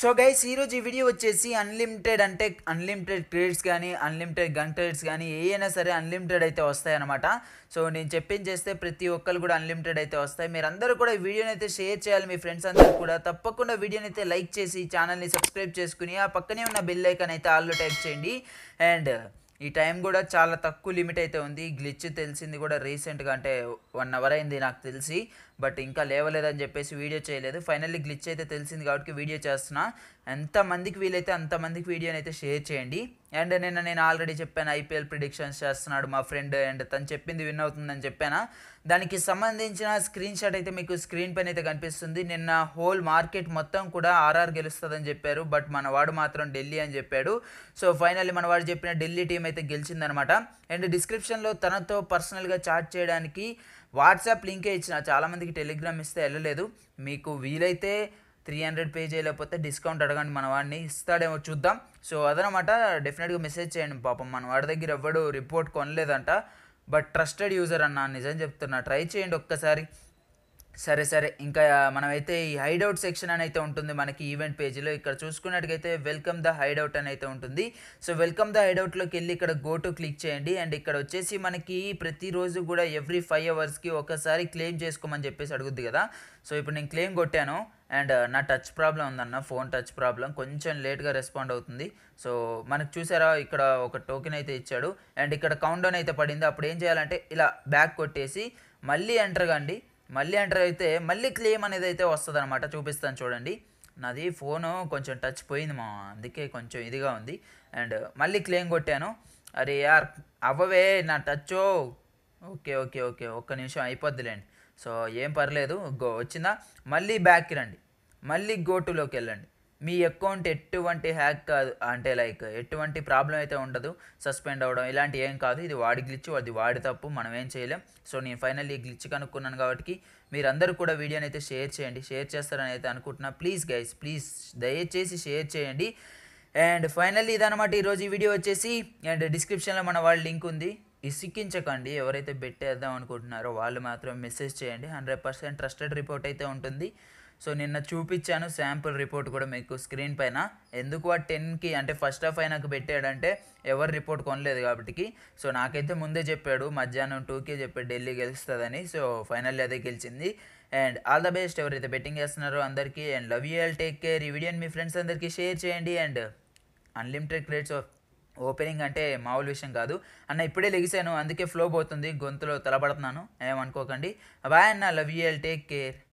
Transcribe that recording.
so guys ఈరోజు ఈ video వచ్చేసి అన్లిమిటెడ్ అంటే అన్లిమిటెడ్ క్రెడిట్స్ కానీ అన్లిమిటెడ్ గన్ క్రెడిట్స్ కానీ ఏ అయినా సరే అన్లిమిటెడ్ అయితే వస్తాయన్నమాట సో నేను చెప్పింది చేస్తే ప్రతి ఒక్కరు కూడా అన్లిమిటెడ్ అయితే వస్తాయి మీరందరూ కూడా ఈ వీడియోని అయితే షేర్ చేయాలి మీ ఫ్రెండ్స్ అందరూ కూడా తప్పకుండా వీడియోని అయితే లైక్ చేసి ఛానల్ని సబ్స్క్రైబ్ చేసుకుని ఆ పక్కనే ఉన్న బెల్ ఐకన్ అయితే ఆల్లో టైప్ చేయండి అండ్ ఈ టైం కూడా చాలా తక్కువ లిమిట్ అయితే ఉంది గ్లిచ్ తెలిసింది కూడా రీసెంట్గా అంటే వన్ అవర్ అయింది నాకు తెలిసి బట్ ఇంకా లేవలేదని చెప్పేసి వీడియో చేయలేదు ఫైనల్లీ గ్లిచ్ అయితే తెలిసింది కాబట్టి వీడియో చేస్తున్నా ఎంతమందికి వీలైతే అంతమందికి వీడియోని అయితే షేర్ చేయండి అండ్ నిన్న నేను ఆల్రెడీ చెప్పాను ఐపీఎల్ ప్రిడిక్షన్స్ చేస్తున్నాడు మా ఫ్రెండ్ అండ్ తను చెప్పింది విన్ అవుతుందని చెప్పాను దానికి సంబంధించిన స్క్రీన్ షాట్ అయితే మీకు స్క్రీన్ పైన అయితే కనిపిస్తుంది నిన్న హోల్ మార్కెట్ మొత్తం కూడా ఆర్ఆర్ గెలుస్తుందని చెప్పారు బట్ మన వాడు మాత్రం ఢిల్లీ అని చెప్పాడు సో ఫైనల్లీ మన వాడు చెప్పిన ఢిల్లీ టీం అయితే గెలిచిందనమాట అండ్ డిస్క్రిప్షన్లో తనతో పర్సనల్గా చాట్ చేయడానికి వాట్సాప్ లింకే ఇచ్చిన చాలామందికి టెలిగ్రామ్ ఇస్తే వెళ్ళలేదు మీకు వీలైతే త్రీ హండ్రెడ్ పే చేయలేకపోతే డిస్కౌంట్ అడగండి మన వాడిని ఇస్తాడేమో చూద్దాం సో అదనమాట డెఫినెట్గా మెసేజ్ చేయండి పాపం మన వాడి దగ్గర ఎవ్వడు రిపోర్ట్ కొనలేదంట బట్ ట్రస్టెడ్ యూజర్ అన్న నిజం చెప్తున్నా ట్రై చేయండి ఒక్కసారి సరే సరే ఇంకా మనమైతే ఈ హైడౌట్ సెక్షన్ అని అయితే ఉంటుంది మనకి ఈవెంట్ పేజీలో ఇక్కడ చూసుకున్నట్టుగైతే వెల్కమ్ ద హైడౌట్ అని అయితే ఉంటుంది సో వెల్కమ్ ద హైడౌట్లోకి వెళ్ళి ఇక్కడ గో టు క్లిక్ చేయండి అండ్ ఇక్కడ వచ్చేసి మనకి ప్రతిరోజు కూడా ఎవ్రీ ఫైవ్ అవర్స్కి ఒకసారి క్లెయిమ్ చేసుకోమని చెప్పేసి అడుగుద్ది కదా సో ఇప్పుడు నేను క్లెయిమ్ కొట్టాను అండ్ నా టచ్ ప్రాబ్లం ఉందన్న ఫోన్ టచ్ ప్రాబ్లం కొంచెం లేట్గా రెస్పాండ్ అవుతుంది సో మనకు చూసారా ఇక్కడ ఒక టోకెన్ అయితే ఇచ్చాడు అండ్ ఇక్కడ కౌంట్ డౌన్ అయితే పడింది అప్పుడు ఏం చేయాలంటే ఇలా బ్యాక్ కొట్టేసి మళ్ళీ ఎంటర్ కండి మళ్ళీ ఎంటర్ అయితే మళ్ళీ క్లెయిమ్ అనేది అయితే వస్తుంది అనమాట చూపిస్తాను చూడండి నాది ఫోను కొంచెం టచ్ పోయింది మా అందుకే కొంచెం ఇదిగా ఉంది అండ్ మళ్ళీ క్లెయిమ్ కొట్టాను అరే యార్ అవ్వవే నా టచ్ ఓకే ఓకే ఓకే ఒక్క నిమిషం అయిపోద్దిలేండి సో ఏం పర్లేదు గో వచ్చిందా మళ్ళీ బ్యాక్కి రండి మళ్ళీ గోటులోకి వెళ్ళండి మీ అకౌంట్ ఎటువంటి హ్యాక్ కాదు అంటే లైక్ ఎటువంటి ప్రాబ్లం అయితే ఉండదు సస్పెండ్ అవ్వడం ఇలాంటి ఏం కాదు ఇది వాడి గ్లిచ్ అది వాడి తప్పు మనం ఏం చేయలేం సో నేను ఫైనల్ ఈ గ్లిచ్ కనుక్కున్నాను కాబట్టి మీరందరూ కూడా వీడియోని అయితే షేర్ చేయండి షేర్ చేస్తారని అయితే అనుకుంటున్నా ప్లీజ్ గైస్ ప్లీజ్ దయచేసి షేర్ చేయండి అండ్ ఫైనల్లీ ఇదనమాట ఈరోజు ఈ వీడియో వచ్చేసి అండ్ డిస్క్రిప్షన్లో మన వాళ్ళ లింక్ ఉంది ఇసికించకండి ఎవరైతే బెట్టేద్దాం అనుకుంటున్నారో వాళ్ళు మాత్రం మెసేజ్ చేయండి హండ్రెడ్ పర్సెంట్ ట్రస్టెడ్ రిపోర్ట్ అయితే ఉంటుంది సో నిన్న చూపించాను శాంపుల్ రిపోర్ట్ కూడా మీకు స్క్రీన్ పైన ఎందుకు ఆ టెన్కి అంటే ఫస్ట్ హాఫ్ అయినాక పెట్టాడంటే ఎవరు రిపోర్ట్ కొనలేదు కాబట్టి సో నాకైతే ముందే చెప్పాడు మధ్యాహ్నం టూకే చెప్పాడు ఢిల్లీ గెలుస్తుందని సో ఫైనల్లీ అదే గెలిచింది అండ్ ఆల్ ద బెస్ట్ ఎవరైతే బెట్టింగ్ చేస్తున్నారో అందరికీ and love you all take care ఈ వీడియోని మీ ఫ్రెండ్స్ అందరికీ షేర్ చేయండి and unlimited crates of opening అంటే మామూలు విషయం కాదు అన్న ఇప్పుడే లెగిసాను అందుకే ఫ్లో పోతుంది గొంతులో తలబడుతున్నాను ఏమనుకోకండి బాయ్ అన్న love you all take care